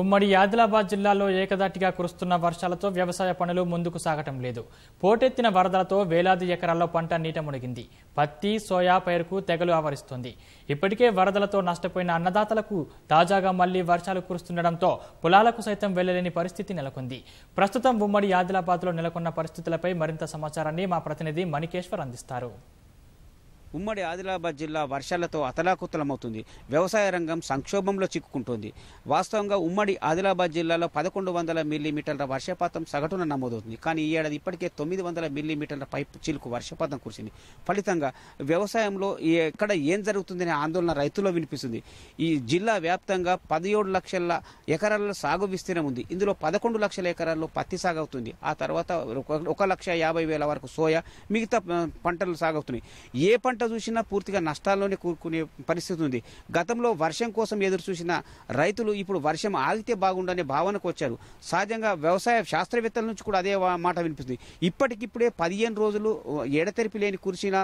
ఉమ్మడి ఆదిలాబాద్ జిల్లాలో ఏకదాటిగా కురుస్తున్న వర్షాలతో వ్యవసాయ పనులు ముందుకు సాగటం లేదు పోటెత్తిన వరదలతో వేలాది ఎకరాల్లో పంట నీట మునిగింది పత్తి సోయా పైరుకు తెగలు ఆవరిస్తోంది ఇప్పటికే వరదలతో నష్టపోయిన అన్నదాతలకు తాజాగా మళ్లీ వర్షాలు కురుస్తుండటంతో పొలాలకు సైతం వెళ్లలేని పరిస్థితి నెలకొంది ప్రస్తుతం ఉమ్మడి ఆదిలాబాద్లో నెలకొన్న పరిస్థితులపై మరింత సమాచారాన్ని మా ప్రతినిధి మణికేశ్వర్ అందిస్తారు ఉమ్మడి ఆదిలాబాద్ జిల్లా వర్షాలతో అతలాకుతలమవుతుంది వ్యవసాయ రంగం సంక్షోభంలో చిక్కుకుంటోంది వాస్తవంగా ఉమ్మడి ఆదిలాబాద్ జిల్లాలో పదకొండు వందల మిల్లీమీటర్ల వర్షపాతం సగటున నమోదవుతుంది కానీ ఈ ఏడాది ఇప్పటికే తొమ్మిది వందల మిల్లీమీటర్ల పైపు చిలుకు వర్షపాతం కురిసింది ఫలితంగా వ్యవసాయంలో ఎక్కడ ఏం జరుగుతుందనే ఆందోళన రైతుల్లో వినిపిస్తుంది ఈ జిల్లా వ్యాప్తంగా పదిహేడు లక్షల ఎకరాల సాగు విస్తీర్ణం ఉంది ఇందులో పదకొండు లక్షల ఎకరాల్లో పత్తి సాగవుతుంది ఆ తర్వాత ఒక లక్ష యాభై వేల వరకు సోయా మిగతా పంటలు సాగవుతున్నాయి ఏ పంట పంట చూసినా పూర్తిగా నష్టాల్లోనే కూరుకునే పరిస్థితి ఉంది గతంలో వర్షం కోసం ఎదురు చూసిన రైతులు ఇప్పుడు వర్షం ఆగితే బాగుండనే భావనకు వచ్చారు సహజంగా వ్యవసాయ శాస్త్రవేత్తల నుంచి కూడా అదే మాట వినిపిస్తుంది ఇప్పటికిప్పుడే పదిహేను రోజులు ఎడతెరిపి లేని కురిసిన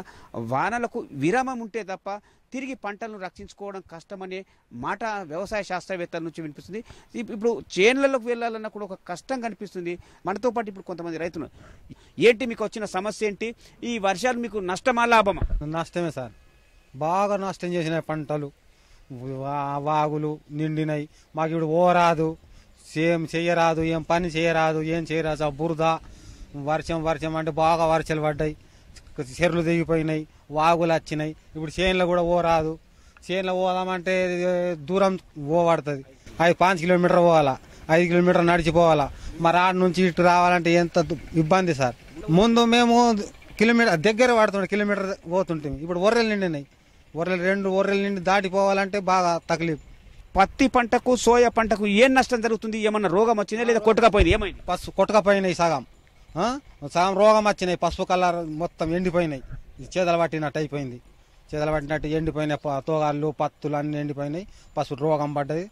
వానలకు విరామం ఉంటే తప్ప తిరిగి పంటలను రక్షించుకోవడం కష్టమనే మాట వ్యవసాయ శాస్త్రవేత్తల నుంచి వినిపిస్తుంది ఇప్పుడు చేనులలోకి వెళ్ళాలన్న కూడా ఒక కష్టం కనిపిస్తుంది మనతో పాటు ఇప్పుడు కొంతమంది రైతులు ఏంటి మీకు వచ్చిన సమస్య ఏంటి ఈ వర్షాలు మీకు నష్టమా లాభమా నష్టమే సార్ బాగా నష్టం చేసిన పంటలు వాగులు నిండినాయి మాకు ఇప్పుడు ఓరాదు సేమ్ చేయరాదు ఏం పని చేయరాదు ఏం చేయరాదు బురద వర్షం వర్షం అంటే బాగా వర్షాలు పడ్డాయి చెరువులు తెగిపోయినాయి వాగులు వచ్చినాయి ఇప్పుడు చేనులో కూడా ఓ రాదు చేనులో పోదామంటే దూరం పోబడుతుంది అది పాంచ్ కిలోమీటర్ పోవాలా ఐదు కిలోమీటర్ నడిచిపోవాలా మరి ఆడ నుంచి ఇటు రావాలంటే ఎంత ఇబ్బంది సార్ ముందు మేము కిలోమీటర్ దగ్గర పడుతుండే కిలోమీటర్ పోతుంటే ఇప్పుడు ఒర్రెలు నిండినాయి ఒర్రెలు రెండు ఒర్రెలు నిండి దాటిపోవాలంటే బాగా తకలీఫ్ పత్తి పంటకు సోయా పంటకు ఏం నష్టం జరుగుతుంది ఏమన్నా రోగం వచ్చిందా లేదా కొట్టుకపోయింది ఏమైంది పసు కొట్టుకపోయినాయి సగం సాం రోగం వచ్చినాయి పసుపు కలర్ మొత్తం ఎండిపోయినాయి చేదలు పట్టినట్టు అయిపోయింది చేదలు పట్టినట్టు ఎండిపోయినాయి తోగాళ్ళు పత్తులు అన్నీ ఎండిపోయినాయి పసుపు రోగం పడ్డది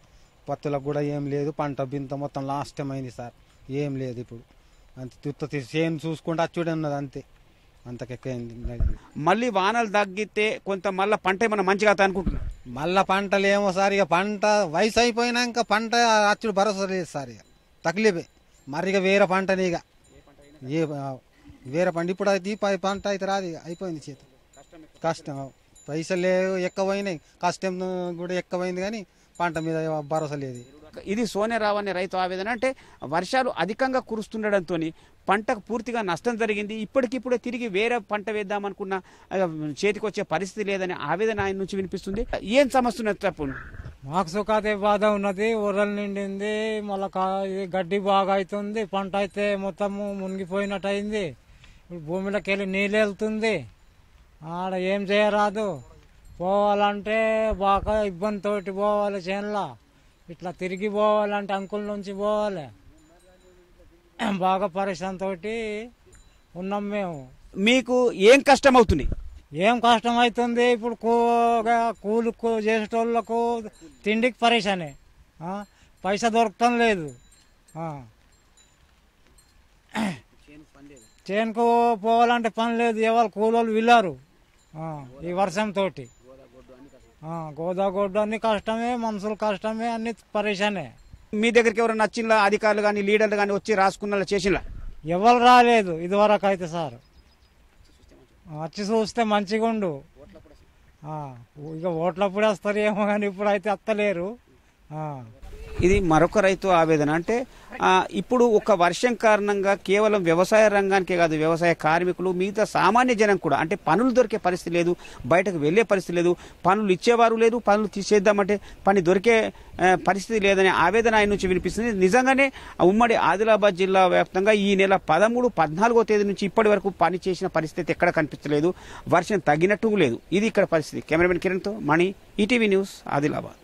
పత్తులకు కూడా ఏం లేదు పంట బింత మొత్తం లాస్ట్ టైం అయింది సార్ ఏం లేదు ఇప్పుడు అంత తిత్త సేమ్ చూసుకుంటే అచ్చుడే ఉన్నది అంతే అంతకెక్కింది మళ్ళీ వానలు తగ్గితే కొంత మళ్ళీ పంట ఏమన్నా మంచిగా అనుకుంటున్నా మళ్ళీ పంటలు ఏమో సార్ ఇక పంట వయసు అయిపోయినాక పంట అచ్చుడు భరోసా లేదు సార్ ఇక తగిలిపోయి మరిగా వేరే పంటని ఇక ఏ వేరే పంట ఇప్పుడు అది పంట అయితే రాదు అయిపోయింది చేతి కష్టం పైసలు లేవు ఎక్కువైనాయి కష్టం కూడా ఎక్కువైంది కానీ పంట మీద భరోసా లేదు ఇది సోనేరావు అనే రైతు ఆవేదన అంటే వర్షాలు అధికంగా కురుస్తుండడంతో పంటకు పూర్తిగా నష్టం జరిగింది ఇప్పటికిప్పుడే తిరిగి వేరే పంట వేద్దాం చేతికి చేతికొచ్చే పరిస్థితి లేదని ఆవేదన ఆయన నుంచి వినిపిస్తుంది ఏం సమస్య చెప్పండి మాకు సుఖాదే బాధ ఉన్నది ఉర్రలు నిండింది మళ్ళా గడ్డి బాగా అవుతుంది పంట అయితే మొత్తము మునిగిపోయినట్టు అయింది ఇప్పుడు భూమిలోకి వెళ్ళి నీళ్ళు వెళ్తుంది ఆడ ఏం చేయరాదు పోవాలంటే బాగా ఇబ్బందితో పోవాలి చేనులో ఇట్లా తిరిగి పోవాలంటే అంకుల నుంచి పోవాలి బాగా పరిశ్రమతోటి ఉన్నాం మేము మీకు ఏం కష్టం అవుతుంది ఏం కష్టం అవుతుంది ఇప్పుడు కూలి చేసేటోళ్ళకు తిండికి పరేషానే పైసా దొరకటం లేదు చేనుకు పోవాలంటే పని లేదు ఎవరు కూలోళ్ళు వెళ్ళారు ఈ వర్షంతో గోదాగొడ్డు అన్ని కష్టమే మనుషులు కష్టమే అన్ని పరేషానే మీ దగ్గరికి ఎవరు నచ్చిన అధికారులు కానీ లీడర్లు కానీ వచ్చి రాసుకున్న చేసిన ఎవరు రాలేదు ఇదివరకు అయితే సార్ వచ్చి చూస్తే మంచిగా ఉండు ఇక ఓట్లప్పుడు వస్తారు ఏమో కానీ ఇప్పుడైతే వస్తలేరు ఇది మరొక రైతు ఆవేదన అంటే ఇప్పుడు ఒక వర్షం కారణంగా కేవలం వ్యవసాయ రంగానికే కాదు వ్యవసాయ కార్మికులు మిగతా సామాన్య జనం కూడా అంటే పనులు దొరికే పరిస్థితి లేదు బయటకు వెళ్ళే పరిస్థితి లేదు పనులు ఇచ్చేవారు లేదు పనులు తీసేద్దామంటే పని దొరికే పరిస్థితి లేదనే ఆవేదన ఆయన నుంచి వినిపిస్తుంది నిజంగానే ఉమ్మడి ఆదిలాబాద్ జిల్లా వ్యాప్తంగా ఈ నెల పదమూడు పద్నాలుగో తేదీ నుంచి ఇప్పటి వరకు పని చేసిన పరిస్థితి ఎక్కడ కనిపించలేదు వర్షం తగినట్టు లేదు ఇది ఇక్కడ పరిస్థితి కెమెరామెన్ కిరణ్తో మణి ఈటీవీ న్యూస్ ఆదిలాబాద్